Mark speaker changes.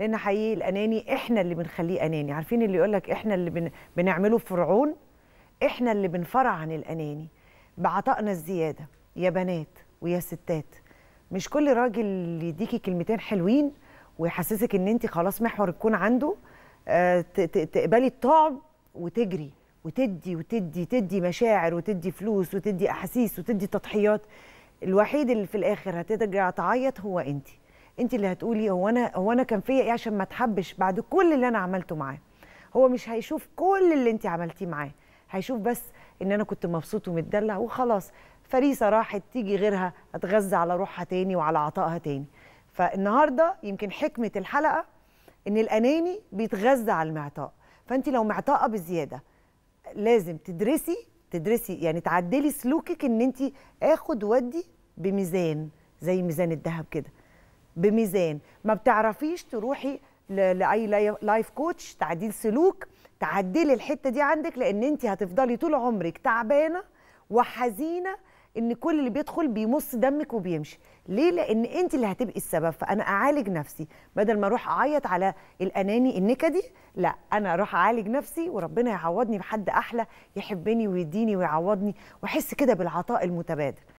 Speaker 1: لان حقيقي الاناني احنا اللي بنخليه اناني عارفين اللي يقول لك احنا اللي بن... بنعمله فرعون احنا اللي بنفرع عن الاناني بعطائنا الزياده يا بنات ويا ستات مش كل راجل يديكي كلمتين حلوين ويحسسك ان انت خلاص محور الكون عنده آه، تقبلي الطعم وتجري وتدي وتدي تدي مشاعر وتدي فلوس وتدي احاسيس وتدي تضحيات الوحيد اللي في الاخر هترجع تعيط هو انتي انت اللي هتقولي هو انا هو انا كان فيا ايه عشان ما اتحبش بعد كل اللي انا عملته معاه هو مش هيشوف كل اللي انت عملتيه معاه هيشوف بس ان انا كنت مبسوط ومتدلع وخلاص فريسه راحت تيجي غيرها اتغذى على روحها تاني وعلى عطائها تاني فالنهارده يمكن حكمه الحلقه ان الاناني بيتغذى على المعطاء فانت لو معطاءه بزياده لازم تدرسي تدرسي يعني تعدلي سلوكك ان انت اخد ودي بميزان زي ميزان الذهب كده بميزان ما بتعرفيش تروحي لاي لايف كوتش تعديل سلوك تعدلي الحته دي عندك لان انت هتفضلي طول عمرك تعبانه وحزينه ان كل اللي بيدخل بيمص دمك وبيمشي ليه لان انت اللي هتبقي السبب فانا اعالج نفسي بدل ما اروح اعيط على الاناني النكدي لا انا اروح اعالج نفسي وربنا يعوضني بحد احلى يحبني ويديني ويعوضني واحس كده بالعطاء المتبادل